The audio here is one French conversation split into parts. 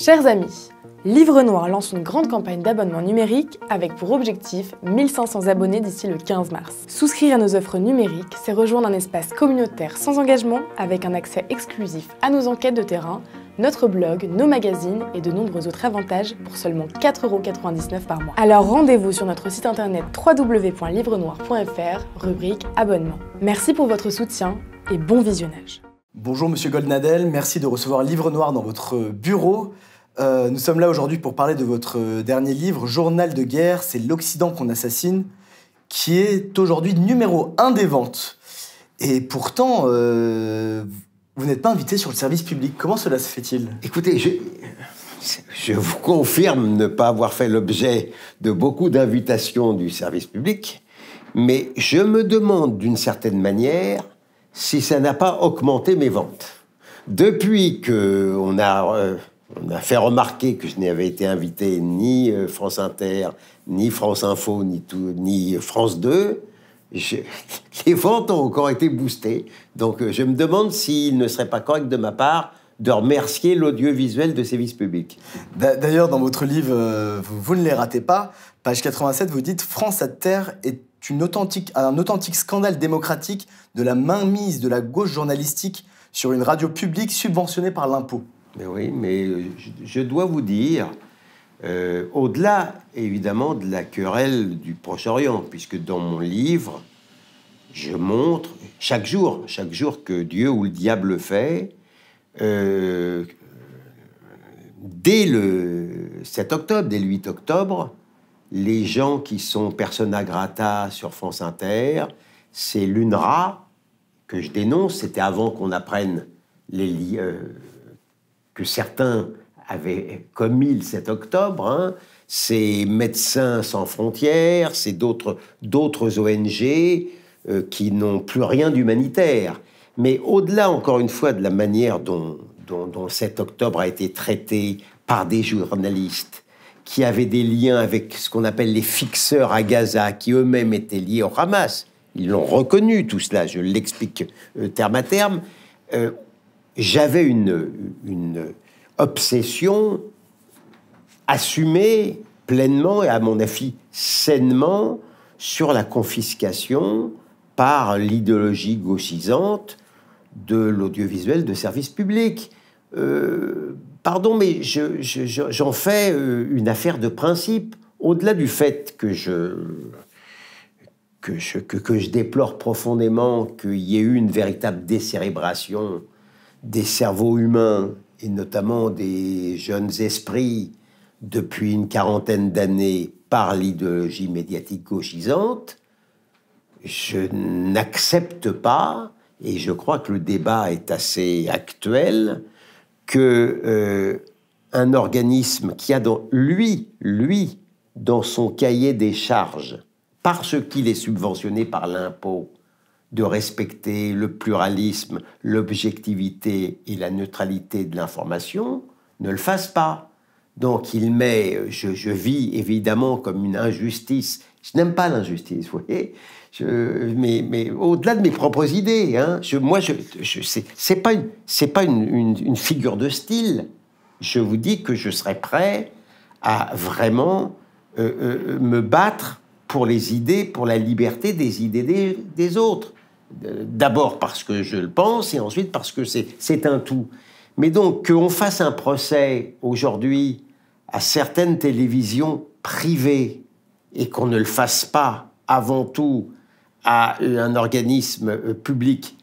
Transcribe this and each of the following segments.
Chers amis, Livre Noir lance une grande campagne d'abonnement numérique avec pour objectif 1500 abonnés d'ici le 15 mars. Souscrire à nos offres numériques, c'est rejoindre un espace communautaire sans engagement avec un accès exclusif à nos enquêtes de terrain, notre blog, nos magazines et de nombreux autres avantages pour seulement 4,99€ par mois. Alors rendez-vous sur notre site internet www.livrenoir.fr, rubrique abonnement. Merci pour votre soutien et bon visionnage. Bonjour Monsieur Goldnadel, merci de recevoir Livre Noir dans votre bureau. Euh, nous sommes là aujourd'hui pour parler de votre dernier livre, Journal de guerre, c'est l'Occident qu'on assassine, qui est aujourd'hui numéro un des ventes. Et pourtant, euh, vous n'êtes pas invité sur le service public. Comment cela se fait-il Écoutez, je, je vous confirme ne pas avoir fait l'objet de beaucoup d'invitations du service public, mais je me demande d'une certaine manière si ça n'a pas augmenté mes ventes. Depuis que on a euh, on a fait remarquer que je n'avais été invité ni euh, France Inter, ni France Info, ni, France 2. les ventes ont encore été boostées. Donc euh, je me demande s'il ne serait pas correct de ma part de remercier l'audiovisuel de service publics. D'ailleurs, dans votre livre, euh, vous, ne les ratez pas, page 87, vous dites France à terre est un authentique scandale démocratique de la mainmise de la gauche journalistique sur une radio publique subventionnée par l'impôt. Mais ben oui, mais euh, je, dois vous dire, euh, au-delà évidemment de la querelle du Proche-Orient, puisque dans mon livre, je montre chaque jour, chaque jour que Dieu ou le diable fait, euh, dès le 7 octobre, dès le 8 octobre, les gens qui sont persona grata sur France Inter, c'est l'UNRWA que je dénonce, c'était avant qu'on apprenne les, que certains avaient commis le 7 octobre, hein, Médecins sans frontières, c'est d'autres ONG euh, qui n'ont plus rien d'humanitaire. Mais au-delà, encore une fois, de la manière dont, dont, 7 octobre a été traité par des journalistes qui avaient des liens avec ce qu'on appelle les fixeurs à Gaza, qui eux-mêmes étaient liés au Hamas, ils l'ont reconnu tout cela, je l'explique euh, terme à terme, euh, j'avais une, obsession assumée pleinement et à mon avis sainement sur la confiscation par l'idéologie gauchisante de l'audiovisuel de service public. Euh, pardon, mais j'en fais euh, une affaire de principe, au-delà du fait que je, que je, que je déplore profondément qu'il y ait eu une véritable décérébration des cerveaux humains et notamment des jeunes esprits depuis une quarantaine d'années par l'idéologie médiatique gauchisante, je n'accepte pas, et je crois que le débat est assez actuel, que euh, un organisme qui a dans lui, lui, dans son cahier des charges, parce qu'il est subventionné par l'impôt, de respecter le pluralisme, l'objectivité et la neutralité de l'information, ne le fasse pas. Donc il met, je, vis évidemment comme une injustice. Je n'aime pas l'injustice, vous voyez. mais, mais au-delà de mes propres idées, hein, moi, je, sais c'est pas, pas une, figure de style. Je vous dis que je serais prêt à vraiment euh, euh, me battre pour les idées, pour la liberté des idées des autres. D'abord parce que je le pense et ensuite parce que c'est un tout. Mais donc, qu'on fasse un procès aujourd'hui à certaines télévisions privées et qu'on ne le fasse pas avant tout à euh, un organisme euh, public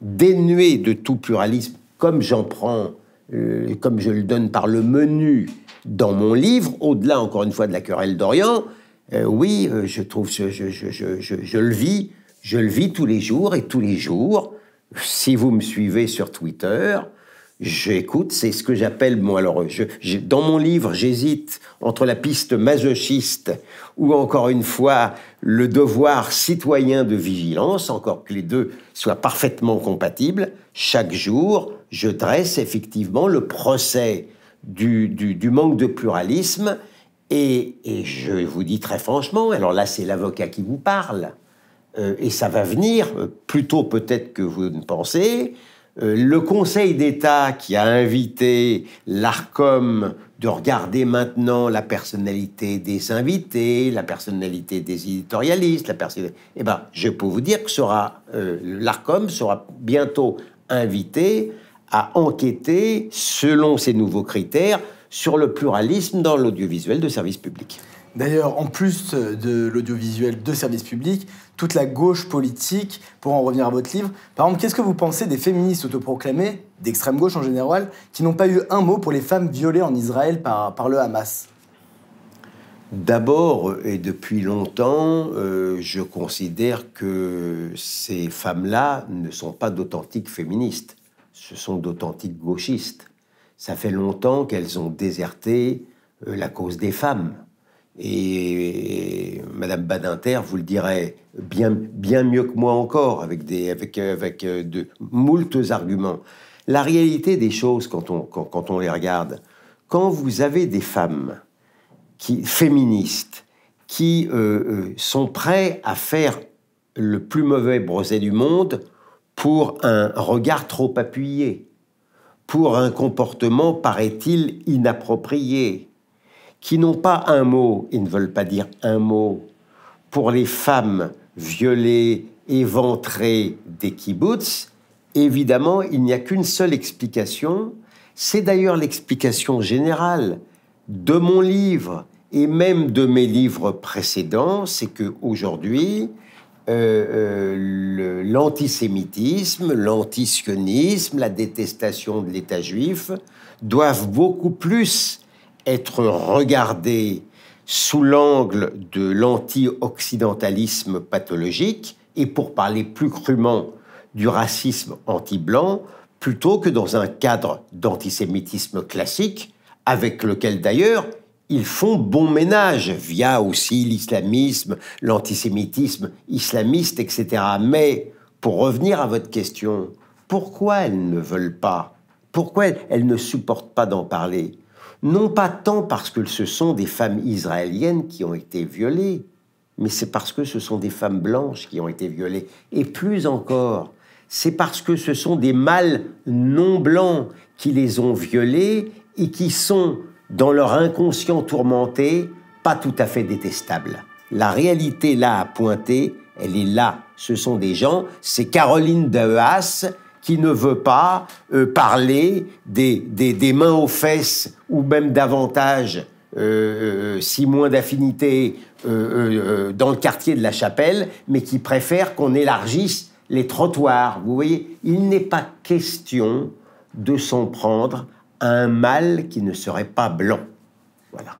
dénué de tout pluralisme, comme j'en prends, euh, comme je le donne par le menu dans mon livre, au-delà encore une fois de la querelle d'Orient, oui, je trouve, je le vis je le vis tous les jours et tous les jours, si vous me suivez sur Twitter, j'écoute, c'est ce que j'appelle, moi, alors, dans mon livre, j'hésite entre la piste masochiste ou encore une fois le devoir citoyen de vigilance, encore que les deux soient parfaitement compatibles. Chaque jour, je dresse effectivement le procès du, manque de pluralisme et je vous dis très franchement, alors là, c'est l'avocat qui vous parle. Euh, et ça va venir, euh, plus tôt peut-être que vous ne pensez, euh, le Conseil d'État qui a invité l'ARCOM de regarder maintenant la personnalité des invités, la personnalité des éditorialistes, la eh ben, je peux vous dire que l'ARCOM sera bientôt invité à enquêter, selon ces nouveaux critères, sur le pluralisme dans l'audiovisuel de service public. D'ailleurs, en plus de l'audiovisuel de service public, toute la gauche politique, pour en revenir à votre livre, par exemple, qu'est-ce que vous pensez des féministes autoproclamées, d'extrême gauche en général, qui n'ont pas eu un mot pour les femmes violées en Israël par, le Hamas D'abord, et depuis longtemps, euh, je considère que ces femmes-là ne sont pas d'authentiques féministes, ce sont d'authentiques gauchistes. Ça fait longtemps qu'elles ont déserté euh, la cause des femmes. Et Madame Badinter vous le dirait bien, mieux que moi encore, avec, euh, de moultes arguments. La réalité des choses quand on, les regarde, quand vous avez des femmes qui, féministes qui euh, euh, sont prêtes à faire le plus mauvais brosé du monde pour un regard trop appuyé, pour un comportement, paraît-il, inapproprié, qui n'ont pas un mot, ils ne veulent pas dire un mot, pour les femmes violées, et ventrées des kibbutz, évidemment, il n'y a qu'une seule explication. C'est d'ailleurs l'explication générale de mon livre et même de mes livres précédents, c'est que aujourd'hui, euh, euh, l'antisémitisme, l'antisionisme, la détestation de l'État juif doivent beaucoup plus être regardé sous l'angle de l'anti-occidentalisme pathologique et pour parler plus crûment du racisme anti-blanc plutôt que dans un cadre d'antisémitisme classique avec lequel d'ailleurs ils font bon ménage via aussi l'islamisme, l'antisémitisme islamiste, etc. Mais pour revenir à votre question, pourquoi elles ne veulent pas Pourquoi elles ne supportent pas d'en parler non pas tant parce que ce sont des femmes israéliennes qui ont été violées, mais c'est parce que ce sont des femmes blanches qui ont été violées. Et plus encore, c'est parce que ce sont des mâles non blancs qui les ont violées et qui sont, dans leur inconscient tourmenté, pas tout à fait détestables. La réalité là à pointer, elle est là. Ce sont des gens, c'est Caroline Haas qui ne veut pas euh, parler des, mains aux fesses ou même davantage, euh, euh, si moins d'affinité, dans le quartier de la chapelle, mais qui préfère qu'on élargisse les trottoirs. Vous voyez, il n'est pas question de s'en prendre à un mal qui ne serait pas blanc. Voilà.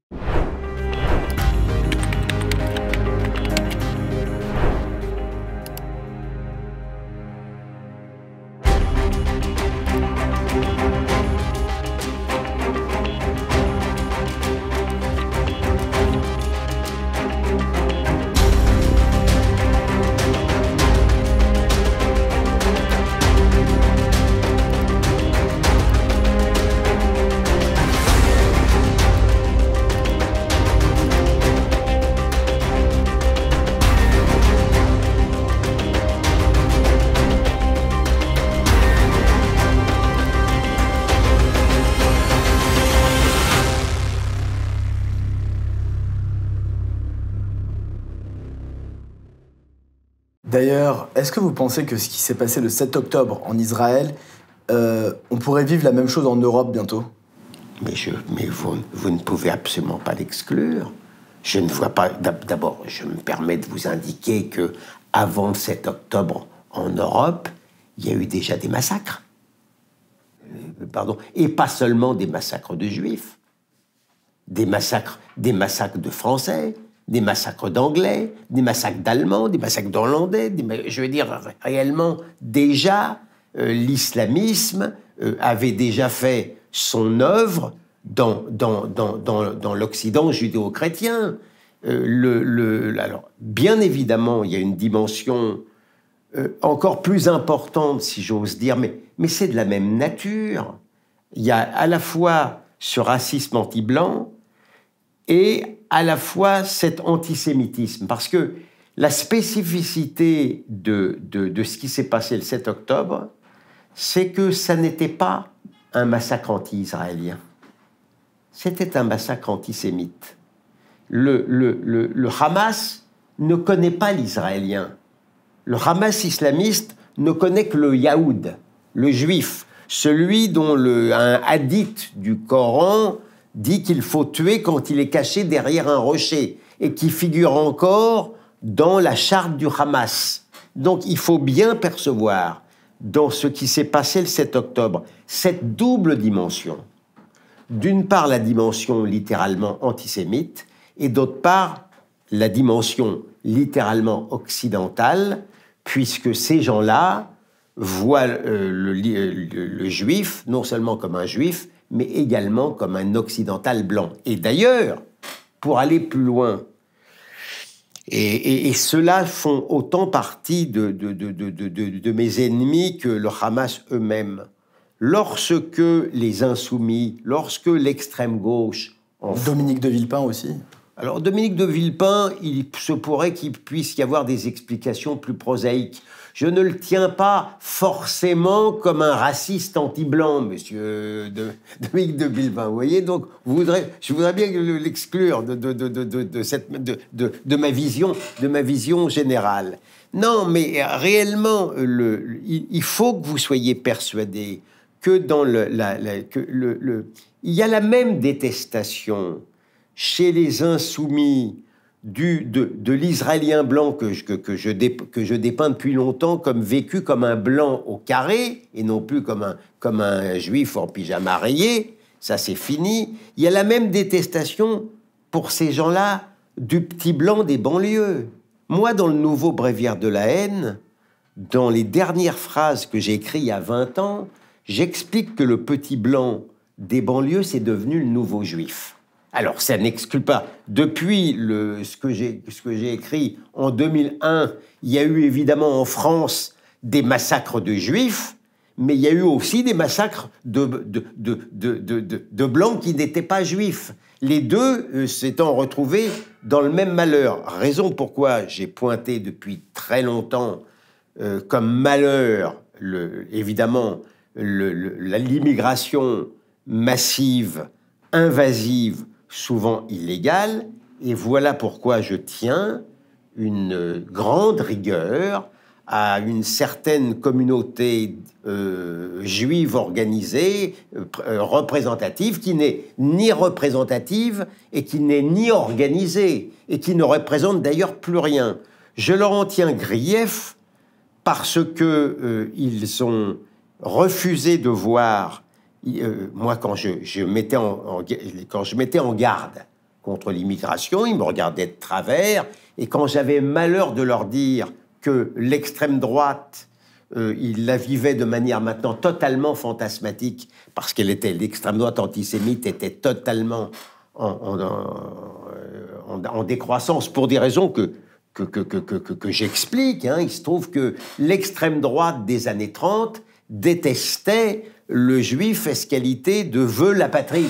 D'ailleurs, est-ce que vous pensez que ce qui s'est passé le 7 octobre en Israël, euh, on pourrait vivre la même chose en Europe bientôt mais, mais vous, ne pouvez absolument pas l'exclure. Je ne vois pas. D'abord, je me permets de vous indiquer que avant le 7 octobre en Europe, il y a eu déjà des massacres. Euh, pardon. Et pas seulement des massacres de juifs, des massacres, des massacres de Français, des massacres d'Anglais, des massacres d'Allemands, des massacres d'Hollandais. Je veux dire, réellement, déjà, euh, l'islamisme euh, avait déjà fait son œuvre dans, dans, l'Occident judéo-chrétien. Euh, alors, bien évidemment, il y a une dimension encore plus importante, si j'ose dire, mais, mais c'est de la même nature. Il y a à la fois ce racisme anti-blanc, et à la fois cet antisémitisme. Parce que la spécificité de, ce qui s'est passé le 7 octobre, c'est que ça n'était pas un massacre anti-israélien. C'était un massacre antisémite. Le, Hamas ne connaît pas l'israélien. Le Hamas islamiste ne connaît que le Yahoud, le juif, celui dont le, un hadith du Coran dit qu'il faut tuer quand il est caché derrière un rocher et qui figure encore dans la charte du Hamas. Donc il faut bien percevoir dans ce qui s'est passé le 7 octobre cette double dimension. D'une part la dimension littéralement antisémite et d'autre part la dimension littéralement occidentale, puisque ces gens-là voient euh, euh, le, juif non seulement comme un juif, mais également comme un occidental blanc. Et d'ailleurs, pour aller plus loin, et, et, ceux font autant partie de, mes ennemis que le Hamas eux-mêmes. Lorsque les insoumis, lorsque l'extrême gauche... Dominique de Villepin aussi alors Dominique de Villepin, il se pourrait qu'il puisse y avoir des explications plus prosaïques. Je ne le tiens pas forcément comme un raciste anti-blanc, monsieur Dominique de, de, de Bilbin. Vous voyez, donc, vous je voudrais bien l'exclure de, cette, de, ma vision, de ma vision générale. Non, mais euh, réellement, euh, le, il faut que vous soyez persuadé que dans le, le, il y a la même détestation chez les insoumis de, l'Israélien blanc que je, que, je dépeins depuis longtemps comme vécu comme un blanc au carré et non plus comme un, comme un juif en pyjama rayé, ça c'est fini. Il y a la même détestation pour ces gens-là du petit blanc des banlieues. Moi, dans le nouveau bréviaire de la haine, dans les dernières phrases que j'ai écrites il y a 20 ans, j'explique que le petit blanc des banlieues, c'est devenu le nouveau juif. Alors, ça n'exclut pas. Depuis le, ce que j'ai écrit en 2001, il y a eu évidemment en France des massacres de juifs, mais il y a eu aussi des massacres de, de, de, de blancs qui n'étaient pas juifs. Les deux euh, s'étant retrouvés dans le même malheur. Raison pourquoi j'ai pointé depuis très longtemps euh, comme malheur, le, évidemment, l'immigration massive, invasive, souvent illégal, et voilà pourquoi je tiens une grande rigueur à une certaine communauté euh, juive organisée, euh, euh, représentative, qui n'est ni représentative et qui n'est ni organisée, et qui ne représente d'ailleurs plus rien. Je leur en tiens grief parce que ont refusé de voir euh, moi, quand je, mettais en, quand je mettais en garde contre l'immigration, ils me regardaient de travers. Et quand j'avais malheur de leur dire que l'extrême droite, euh, ils la vivaient de manière maintenant totalement fantasmatique, parce qu'elle était l'extrême droite antisémite était totalement en, euh, décroissance pour des raisons que que, j'explique. Hein. Il se trouve que l'extrême droite des années 30 détestait le juif est ce qualité de veule apatride.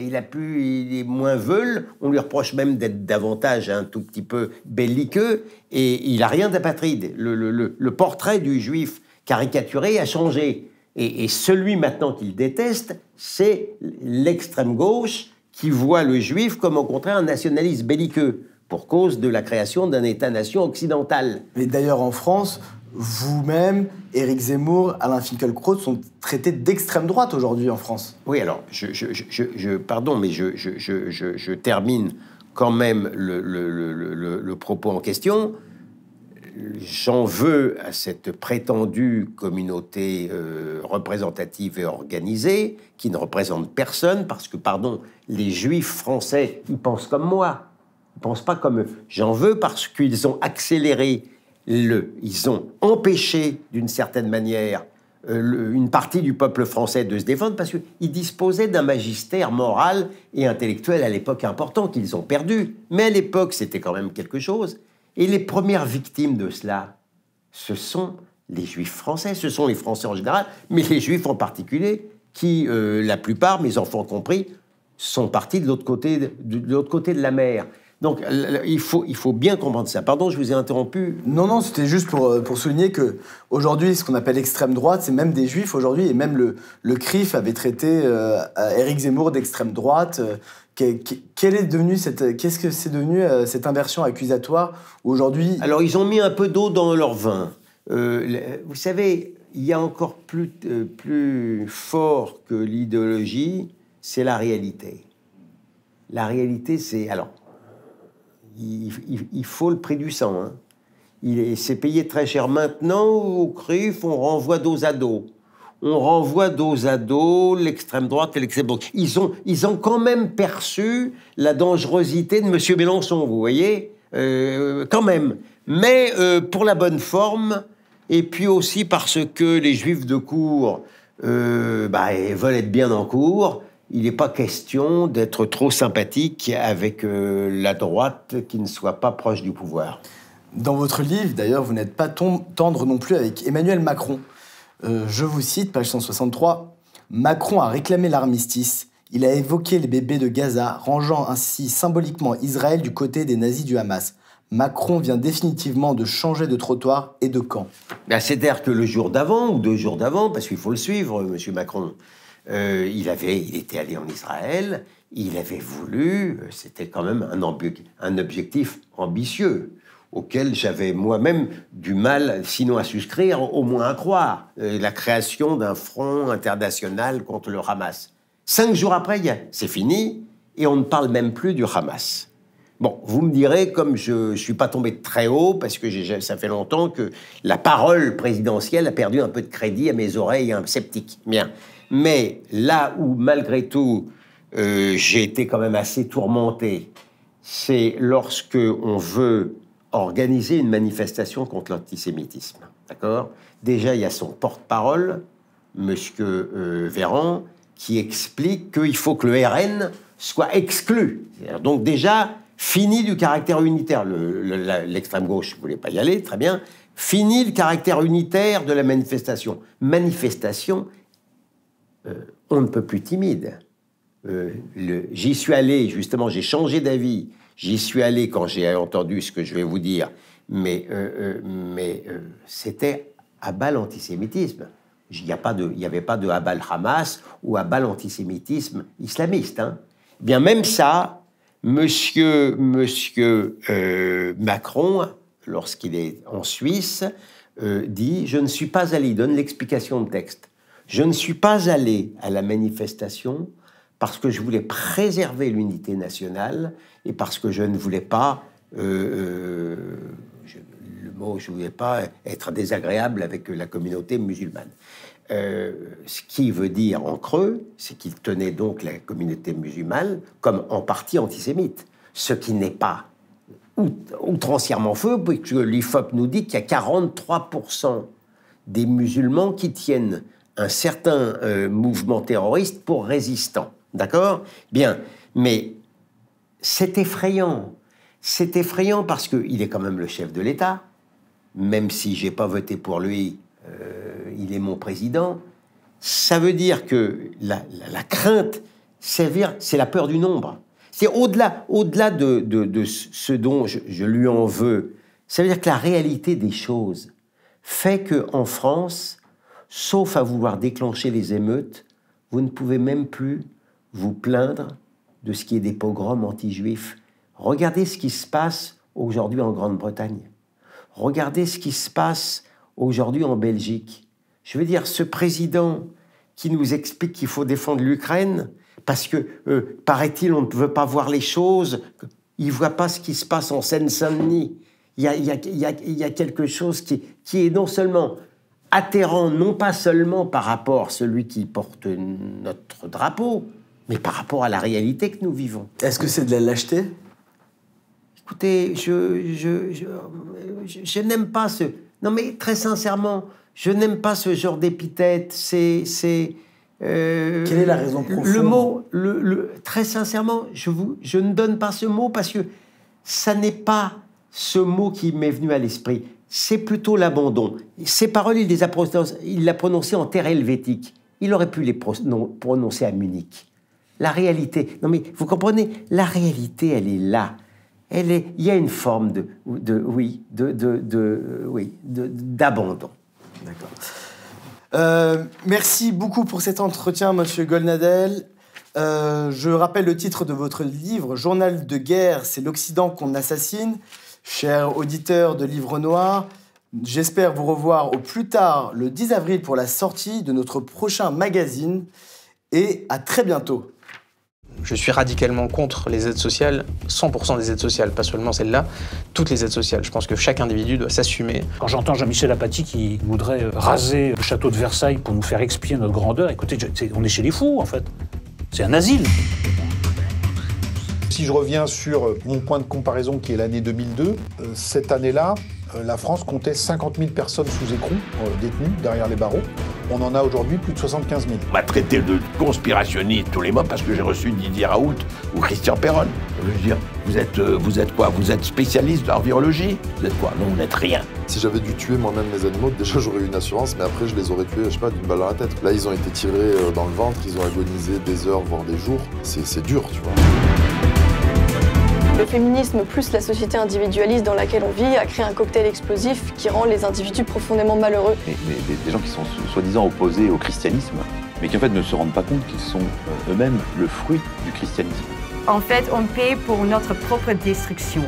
Il a plus, il est moins veule. On lui reproche même d'être davantage un tout petit peu belliqueux, et il a rien d'apatride. Le, portrait du juif caricaturé a changé, et, et celui maintenant qu'il déteste, c'est l'extrême gauche qui voit le juif comme au contraire un nationaliste belliqueux pour cause de la création d'un État-nation occidental. Mais d'ailleurs en France, vous-même, Éric Zemmour, Alain Finkielkraut sont traités d'extrême droite aujourd'hui en France. Oui, alors, je, pardon, mais je, termine quand même le, propos en question. J'en veux à cette prétendue communauté euh, représentative et organisée qui ne représente personne parce que, pardon, les juifs français, ils pensent comme moi. Ils pensent pas comme eux. J'en veux parce qu'ils ont accéléré ils ont empêché d'une certaine manière euh, une partie du peuple français de se défendre parce qu'ils disposaient d'un magistère moral et intellectuel à l'époque important qu'ils ont perdu. Mais à l'époque, c'était quand même quelque chose. Et les premières victimes de cela, ce sont les Juifs français, ce sont les Français en général, mais les Juifs en particulier, qui, euh, la plupart, mes enfants compris, sont partis de l'autre côté de la mer. Donc euh, il faut, il faut bien comprendre ça. Pardon, je vous ai interrompu. Non, non, c'était juste pour, euh, souligner que aujourd'hui, ce qu'on appelle l'extrême droite, c'est même des juifs aujourd'hui, et même le, le CRIF avait traité euh, Eric Zemmour d'extrême droite. Euh, est devenue cette, qu'est-ce que c'est devenu cette inversion accusatoire aujourd'hui Alors ils ont mis un peu d'eau dans leur vin. vous savez, il y a encore plus, plus fort que l'idéologie, c'est la réalité. La réalité, c'est alors il, faut le prix du sang. Hein. Il c'est payé très cher. Maintenant, au CRIF, on renvoie dos à dos. On renvoie dos à dos l'extrême droite et l'extrême droite. Ils ont, quand même perçu la dangerosité de M. Mélenchon, vous voyez euh, Quand même. Mais euh, pour la bonne forme, et puis aussi parce que les juifs de cour euh, bah, veulent être bien en cours, il n'est pas question d'être trop sympathique avec euh, la droite qui ne soit pas proche du pouvoir. Dans votre livre, d'ailleurs, vous n'êtes pas tendre non plus avec Emmanuel Macron. Euh, je vous cite, page 163, Macron a réclamé l'armistice. Il a évoqué les bébés de Gaza, rangeant ainsi symboliquement Israël du côté des nazis du Hamas. Macron vient définitivement de changer de trottoir et de camp. Ben, cest à que le jour d'avant, ou deux jours d'avant, parce qu'il faut le suivre, euh, M. Macron, euh, il, avait, il était allé en Israël, il avait voulu, euh, c'était quand même un, objectif ambitieux auquel j'avais moi-même du mal, sinon à souscrire, au moins à croire, euh, la création d'un front international contre le Hamas. Cinq jours après, c'est fini, et on ne parle même plus du Hamas. Bon, vous me direz, comme je ne suis pas tombé très haut, parce que ça fait longtemps que la parole présidentielle a perdu un peu de crédit à mes oreilles un sceptique Bien. Mais là où, malgré tout, euh, j'ai été quand même assez tourmenté, c'est lorsque on veut organiser une manifestation contre l'antisémitisme. D'accord Déjà, il y a son porte-parole, M. Euh, Véran, qui explique qu'il faut que le RN soit exclu. Donc déjà, fini du caractère unitaire. L'extrême gauche ne voulait pas y aller, très bien. Fini le caractère unitaire de la manifestation. Manifestation euh, on ne peut plus timide. Euh, j'y suis allé, justement, j'ai changé d'avis. J'y suis allé quand j'ai entendu ce que je vais vous dire, mais, euh, mais c'était à bas l'antisémitisme. Il n'y avait pas de à le Hamas ou à bas antisémitisme islamiste. Hein. Bien même ça, Monsieur, monsieur Macron, lorsqu'il est en Suisse, dit Je ne suis pas allé. donne l'explication de texte. Je ne suis pas allé à la manifestation parce que je voulais préserver l'unité nationale et parce que je ne voulais pas, euh, euh, le mot, je voulais pas être désagréable avec la communauté musulmane. Euh, ce qui veut dire en creux, c'est qu'il tenait donc la communauté musulmane comme en partie antisémite, ce qui n'est pas outrancièrement faux, puisque l'IFOP nous dit qu'il y a 43% des musulmans qui tiennent un certain euh, mouvement terroriste pour résistant. D'accord Bien. Mais c'est effrayant. C'est effrayant parce qu'il est quand même le chef de l'État. Même si je n'ai pas voté pour lui, euh, il est mon président. Ça veut dire que la, crainte, c'est la peur du nombre. C'est au-delà au -delà de, ce dont je, je lui en veux. Ça veut dire que la réalité des choses fait qu'en France, sauf à vouloir déclencher les émeutes, vous ne pouvez même plus vous plaindre de ce qui est des pogroms anti-juifs. Regardez ce qui se passe aujourd'hui en Grande-Bretagne. Regardez ce qui se passe aujourd'hui en Belgique. Je veux dire, ce président qui nous explique qu'il faut défendre l'Ukraine, parce que, euh, paraît-il, on ne veut pas voir les choses, il ne voit pas ce qui se passe en Seine-Saint-Denis. Il y, a, quelque chose qui est non seulement atterrant non pas seulement par rapport à celui qui porte notre drapeau, mais par rapport à la réalité que nous vivons. Est-ce que c'est de la lâcheté Écoutez, je, n'aime pas ce... Non mais très sincèrement, je n'aime pas ce genre d'épithète. C'est... c'est euh, Quelle est la raison profonde Le mot, très sincèrement, je, vous, je ne donne pas ce mot parce que ça n'est pas ce mot qui m'est venu à l'esprit c'est plutôt l'abandon. Ces paroles, il les a prononcées, en terre helvétique. Il aurait pu les prononcer à Munich. La réalité, non mais vous comprenez, la réalité, elle est là. Elle est, il y a une forme de, oui, de, d'abandon. Euh, merci beaucoup pour cet entretien, Monsieur Golnadel. Euh, je rappelle le titre de votre livre, Journal de guerre, c'est l'Occident qu'on assassine. Chers auditeurs de Livre Noir, j'espère vous revoir au plus tard le 10 avril pour la sortie de notre prochain magazine et à très bientôt. Je suis radicalement contre les aides sociales, 100% des aides sociales, pas seulement celles-là, toutes les aides sociales. Je pense que chaque individu doit s'assumer. Quand j'entends Jean-Michel Apathy qui voudrait raser le château de Versailles pour nous faire expier notre grandeur, écoutez, on est chez les fous en fait. C'est un asile. Si je reviens sur euh, mon point de comparaison qui est l'année 2002, euh, cette année-là, euh, la France comptait 50 000 personnes sous écrou, détenues derrière les barreaux. On en a aujourd'hui plus de 75 000. On m'a traité de conspirationniste tous les mois parce que j'ai reçu Didier Raoult ou Christian Perron. Je veux dire, vous êtes, vous êtes quoi Vous êtes spécialiste en virologie Vous êtes quoi Non, vous n'êtes rien. Si j'avais dû tuer moi-même mes animaux, déjà j'aurais eu une assurance, mais après je les aurais tués, je sais pas, d'une balle à la tête. Là, ils ont été tirés dans le ventre, ils ont agonisé des heures, voire des jours. C'est dur, tu vois. Le féminisme plus la société individualiste dans laquelle on vit a créé un cocktail explosif qui rend les individus profondément malheureux. des, des gens qui sont soi-disant opposés au christianisme, mais qui en fait ne se rendent pas compte qu'ils sont euh, eux-mêmes le fruit du christianisme. En fait, on paie pour notre propre destruction.